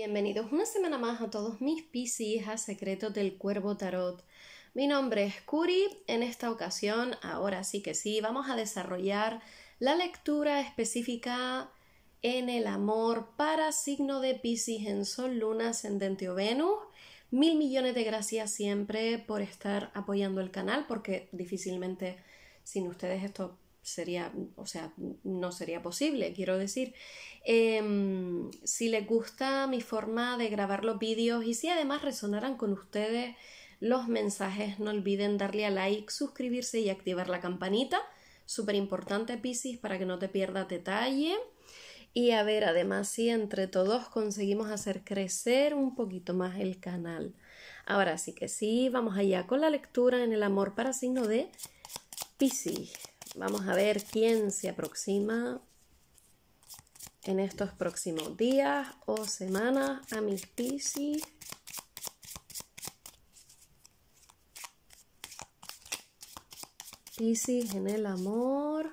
Bienvenidos una semana más a todos mis a secretos del cuervo tarot. Mi nombre es Curi. En esta ocasión, ahora sí que sí, vamos a desarrollar la lectura específica en el amor para signo de Piscis en Sol, Luna, Ascendente o Venus. Mil millones de gracias siempre por estar apoyando el canal, porque difícilmente sin ustedes esto sería, o sea, no sería posible, quiero decir. Em, si les gusta mi forma de grabar los vídeos y si además resonaran con ustedes los mensajes, no olviden darle a like, suscribirse y activar la campanita. Súper importante, Pisis para que no te pierdas detalle. Y a ver, además, si entre todos conseguimos hacer crecer un poquito más el canal. Ahora sí que sí, vamos allá con la lectura en el amor para signo de Piscis. Vamos a ver quién se aproxima en estos próximos días o semanas a mis Pisces. Pisces en el amor.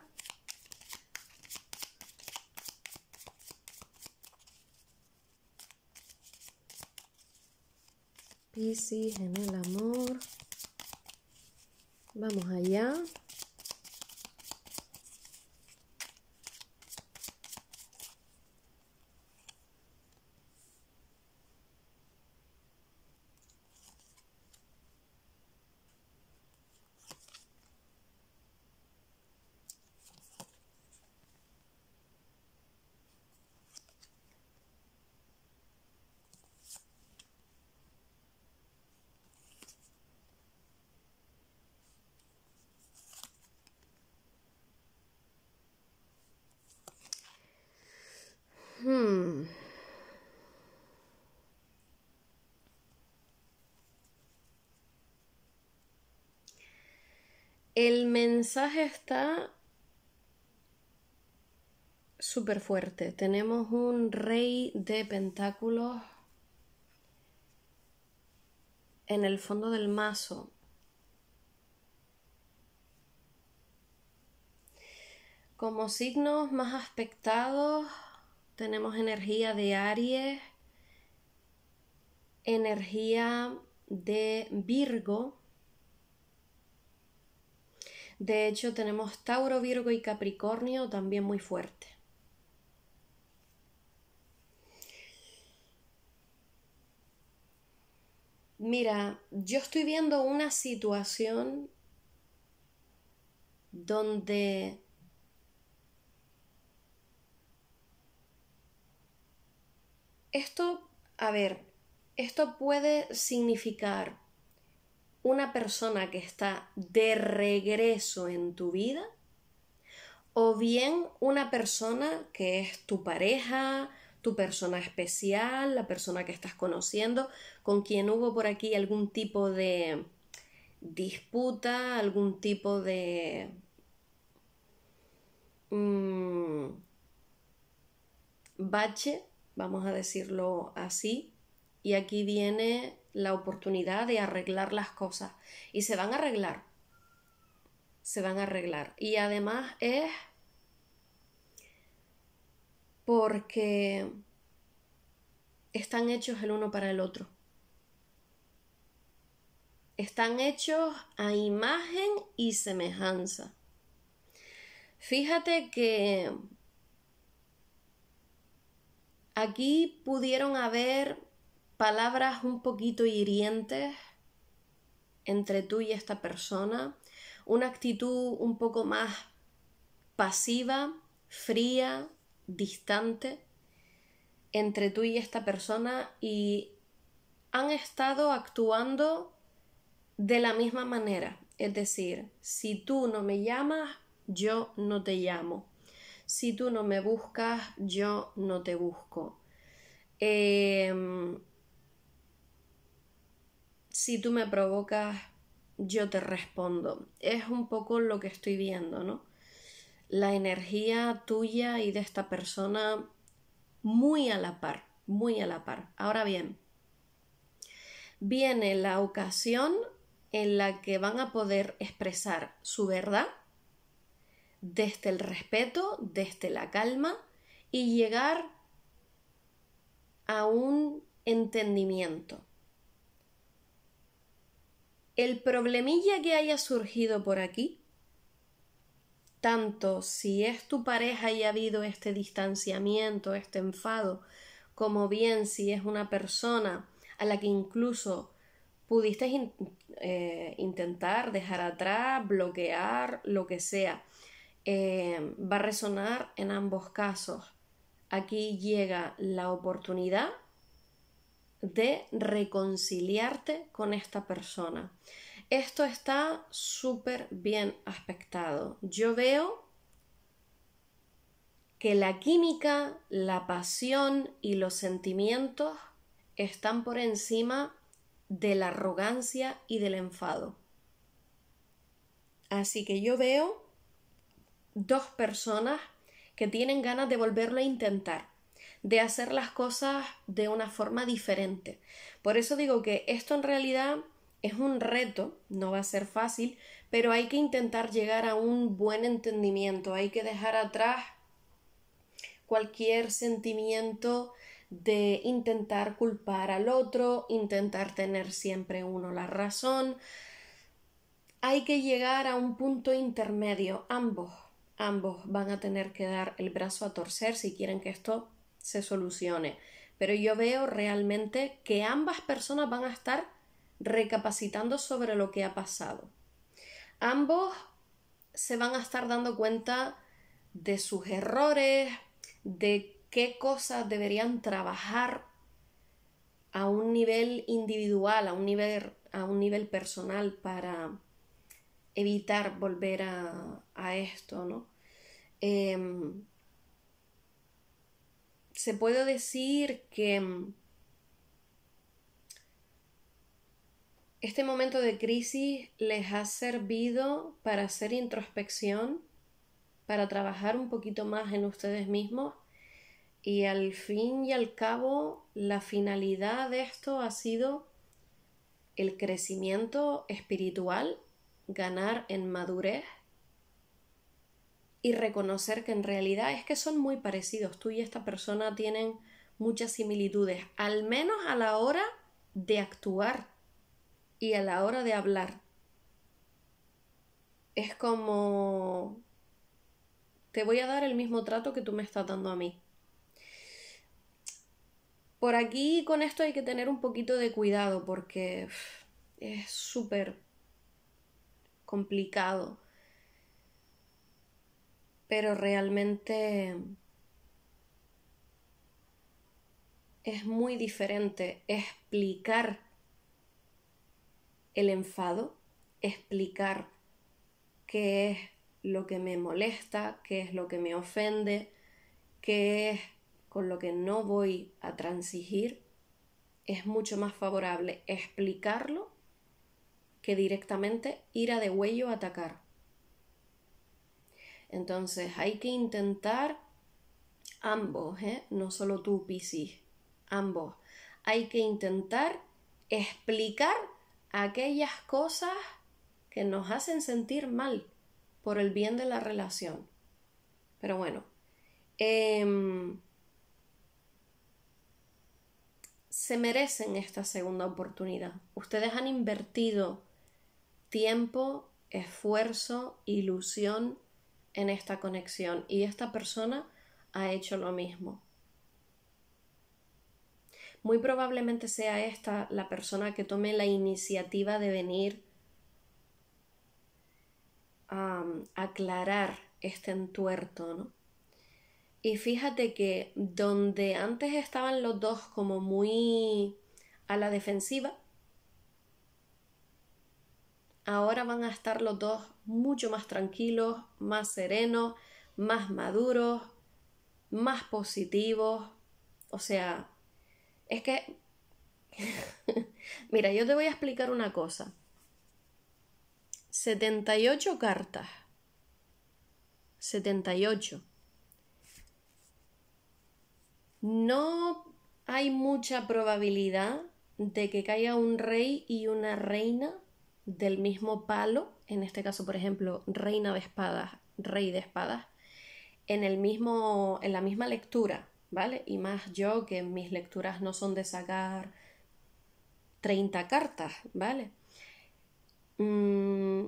Pisces en el amor. Vamos allá. El mensaje está súper fuerte. Tenemos un rey de pentáculos en el fondo del mazo. Como signos más aspectados, tenemos energía de Aries, energía de Virgo de hecho, tenemos Tauro, Virgo y Capricornio también muy fuerte. Mira, yo estoy viendo una situación donde esto, a ver, esto puede significar una persona que está de regreso en tu vida o bien una persona que es tu pareja, tu persona especial, la persona que estás conociendo, con quien hubo por aquí algún tipo de disputa, algún tipo de... Mm, bache, vamos a decirlo así, y aquí viene la oportunidad de arreglar las cosas y se van a arreglar. Se van a arreglar. Y además es porque están hechos el uno para el otro. Están hechos a imagen y semejanza. Fíjate que aquí pudieron haber palabras un poquito hirientes entre tú y esta persona, una actitud un poco más pasiva, fría, distante entre tú y esta persona y han estado actuando de la misma manera. Es decir, si tú no me llamas, yo no te llamo. Si tú no me buscas, yo no te busco. Em, si tú me provocas, yo te respondo. Es un poco lo que estoy viendo, ¿no? La energía tuya y de esta persona muy a la par, muy a la par. Ahora bien, viene la ocasión en la que van a poder expresar su verdad desde el respeto, desde la calma y llegar a un entendimiento el problemilla que haya surgido por aquí, tanto si es tu pareja y ha habido este distanciamiento, este enfado, como bien si es una persona a la que incluso pudiste eh, intentar dejar atrás, bloquear, lo que sea, eh, va a resonar en ambos casos. Aquí llega la oportunidad de reconciliarte con esta persona. Esto está súper bien aspectado. Yo veo que la química, la pasión y los sentimientos están por encima de la arrogancia y del enfado. Así que yo veo dos personas que tienen ganas de volverlo a intentar de hacer las cosas de una forma diferente. Por eso digo que esto en realidad es un reto, no va a ser fácil, pero hay que intentar llegar a un buen entendimiento, hay que dejar atrás cualquier sentimiento de intentar culpar al otro, intentar tener siempre uno la razón. Hay que llegar a un punto intermedio, ambos, ambos van a tener que dar el brazo a torcer si quieren que esto se solucione. Pero yo veo realmente que ambas personas van a estar recapacitando sobre lo que ha pasado. Ambos se van a estar dando cuenta de sus errores, de qué cosas deberían trabajar a un nivel individual, a un nivel, a un nivel personal para evitar volver a, esto, ¿no? Em, se puede decir que mm, este momento de crisis les ha servido para hacer introspección, para trabajar un poquito más en ustedes mismos y al fin y al cabo la finalidad de esto ha sido el crecimiento espiritual, ganar en madurez y reconocer que en realidad es que son muy parecidos. Tú y esta persona tienen muchas similitudes, al menos a la hora de actuar y a la hora de hablar. Es como... Te voy a dar el mismo trato que tú me estás dando a mí. Por aquí con esto hay que tener un poquito de cuidado porque es súper complicado pero realmente es muy diferente explicar el enfado, explicar qué es lo que me molesta, qué es lo que me ofende, qué es con lo que no voy a transigir, es mucho más favorable explicarlo que directamente ir a de huello a atacar. Entonces hay que intentar ambos, ¿eh? no solo tú, Piscis, ambos. Hay que intentar explicar aquellas cosas que nos hacen sentir mal por el bien de la relación. Pero bueno, em, se merecen esta segunda oportunidad. Ustedes han invertido tiempo, esfuerzo, ilusión en esta conexión y esta persona ha hecho lo mismo. Muy probablemente sea esta la persona que tome la iniciativa de venir a aclarar este entuerto, Y fíjate que donde antes estaban los dos como muy a la defensiva, ahora van a estar los dos mucho más tranquilos, más serenos, más maduros, más positivos. O sea, es que... Mira, yo te voy a explicar una cosa. 78 cartas. 78. No hay mucha probabilidad de que caiga un rey y una reina del mismo palo, en este caso, por ejemplo, reina de espadas, rey de espadas, en, el mismo, en la misma lectura, ¿vale? Y más yo que mis lecturas no son de sacar 30 cartas, ¿vale? Mm,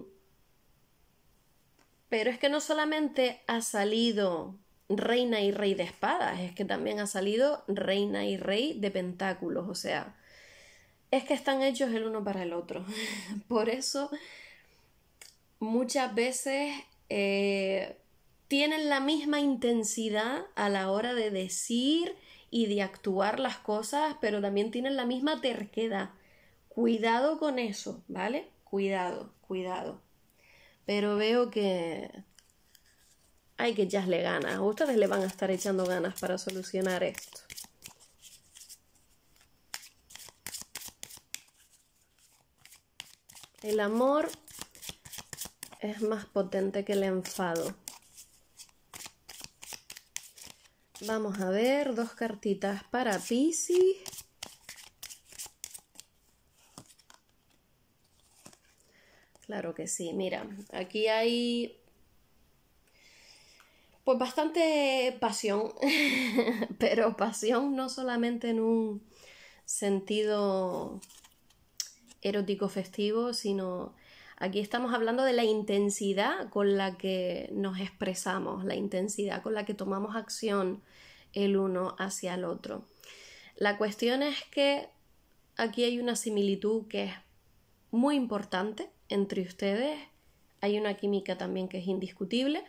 pero es que no solamente ha salido reina y rey de espadas, es que también ha salido reina y rey de pentáculos, o sea, es que están hechos el uno para el otro. Por eso muchas veces eh, tienen la misma intensidad a la hora de decir y de actuar las cosas, pero también tienen la misma terquedad. Cuidado con eso, ¿vale? Cuidado, cuidado. Pero veo que hay que echarle ganas. Ustedes le van a estar echando ganas para solucionar esto. El amor es más potente que el enfado. Vamos a ver, dos cartitas para Pisces. Claro que sí, mira, aquí hay pues bastante pasión, pero pasión no solamente en un sentido erótico festivo, sino aquí estamos hablando de la intensidad con la que nos expresamos, la intensidad con la que tomamos acción el uno hacia el otro. La cuestión es que aquí hay una similitud que es muy importante entre ustedes, hay una química también que es indiscutible,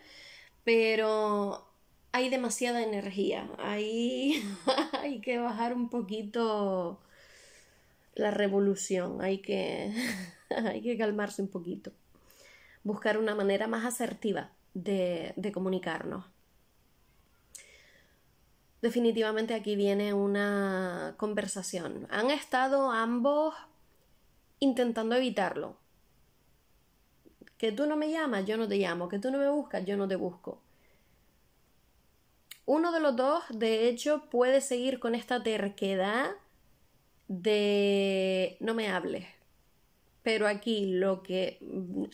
pero hay demasiada energía, ahí hay que bajar un poquito la revolución, hay que, hay que calmarse un poquito, buscar una manera más asertiva de, de comunicarnos. Definitivamente aquí viene una conversación. Han estado ambos intentando evitarlo. Que tú no me llamas, yo no te llamo. Que tú no me buscas, yo no te busco. Uno de los dos, de hecho, puede seguir con esta terquedad de no me hables. Pero aquí lo que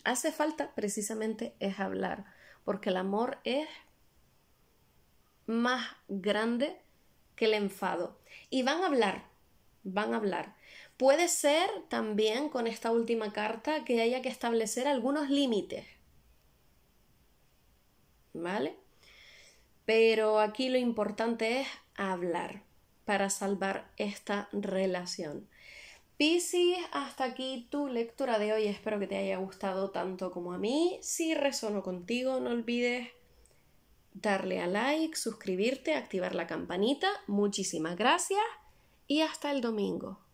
hace falta precisamente es hablar, porque el amor es más grande que el enfado. Y van a hablar, van a hablar. Puede ser también con esta última carta que haya que establecer algunos límites. ¿Vale? Pero aquí lo importante es hablar para salvar esta relación. Piscis, hasta aquí tu lectura de hoy. Espero que te haya gustado tanto como a mí. Si resono contigo, no olvides darle a like, suscribirte, activar la campanita. Muchísimas gracias y hasta el domingo.